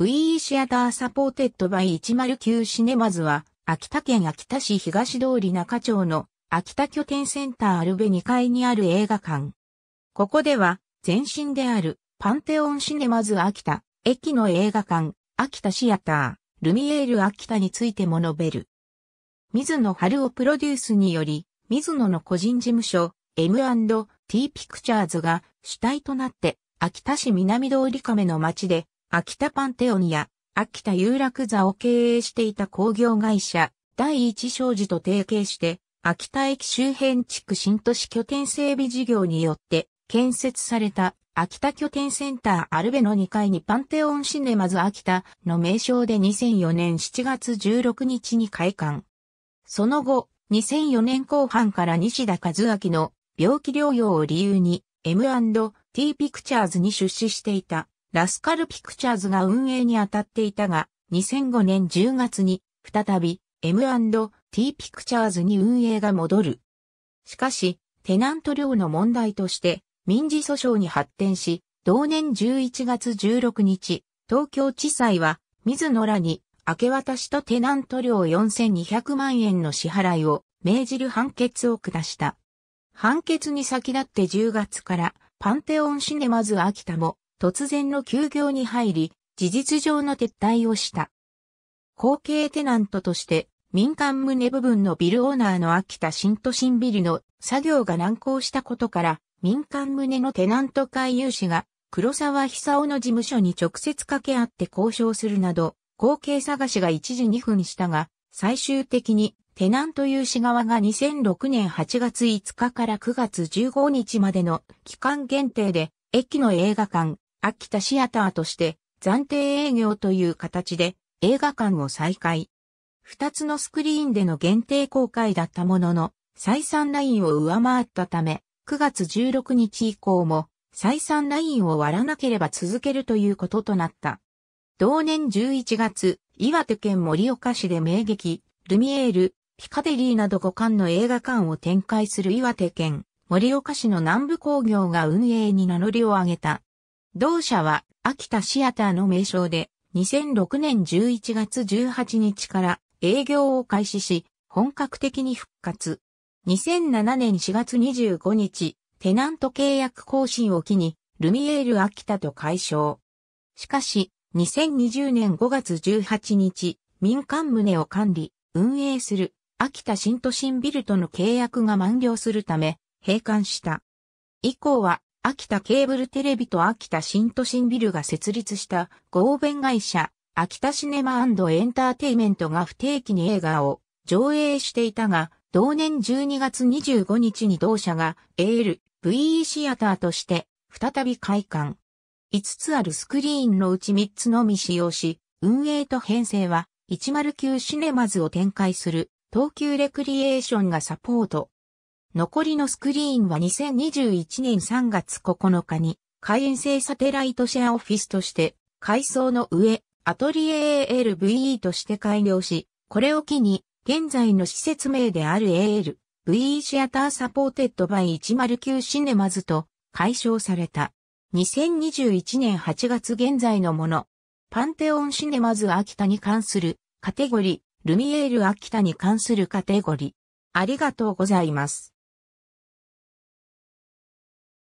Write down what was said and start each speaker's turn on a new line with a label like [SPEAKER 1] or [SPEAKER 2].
[SPEAKER 1] VE シアターサポーテッドバイ109シネマズは、秋田県秋田市東通り中町の秋田拠点センターアルベ2階にある映画館。ここでは、前身であるパンテオンシネマズ秋田、駅の映画館、秋田シアター、ルミエール秋田についても述べる。水野春夫プロデュースにより、水野の個人事務所、M&T ピクチャーズが主体となって、秋田市南通り亀の町で秋田パンテオンや秋田有楽座を経営していた工業会社、第一商事と提携して、秋田駅周辺地区新都市拠点整備事業によって建設された秋田拠点センターアルベの2階にパンテオンシネマズ秋田の名称で2004年7月16日に開館。その後、2004年後半から西田和明の病気療養を理由に M&T ピクチャーズに出資していたラスカルピクチャーズが運営に当たっていたが、2005年10月に、再び M&T ピクチャーズに運営が戻る。しかし、テナント料の問題として、民事訴訟に発展し、同年11月16日、東京地裁は、水野らに、明け渡しとテナント料4200万円の支払いを命じる判決を下した。判決に先立って10月から、パンテオンシネマズ秋田も、突然の休業に入り、事実上の撤退をした。後継テナントとして、民間棟部分のビルオーナーの秋田新都心ビルの作業が難航したことから、民間棟のテナント会有志が黒沢久夫の事務所に直接掛け合って交渉するなど、後継探しが一時2分したが、最終的にテナント有志側が2006年8月5日から9月15日までの期間限定で、駅の映画館、秋田シアターとして暫定営業という形で映画館を再開。二つのスクリーンでの限定公開だったものの、採算ラインを上回ったため、9月16日以降も採算ラインを割らなければ続けるということとなった。同年11月、岩手県盛岡市で名劇、ルミエール、ピカデリーなど5巻の映画館を展開する岩手県盛岡市の南部工業が運営に名乗りを上げた。同社は秋田シアターの名称で2006年11月18日から営業を開始し、本格的に復活。2007年4月25日、テナント契約更新を機に、ルミエール秋田と解消。しかし、2020年5月18日、民間棟を管理、運営する、秋田新都心ビルとの契約が満了するため、閉館した。以降は、秋田ケーブルテレビと秋田新都心ビルが設立した合弁会社、秋田シネマエンターテイメントが不定期に映画を上映していたが、同年12月25日に同社が AL、VE シアターとして再び開館。5つあるスクリーンのうち3つのみ使用し、運営と編成は109シネマズを展開する東急レクリエーションがサポート。残りのスクリーンは2021年3月9日に、海遠星サテライトシェアオフィスとして、改装の上、アトリエ ALVE として改良し、これを機に、現在の施設名である ALVE シアターサポーテッドバイ109シネマズと解消された。2021年8月現在のもの、パンテオンシネマズ秋田に関するカテゴリー、ルミエール秋田に関するカテゴリー。ありがとうございます。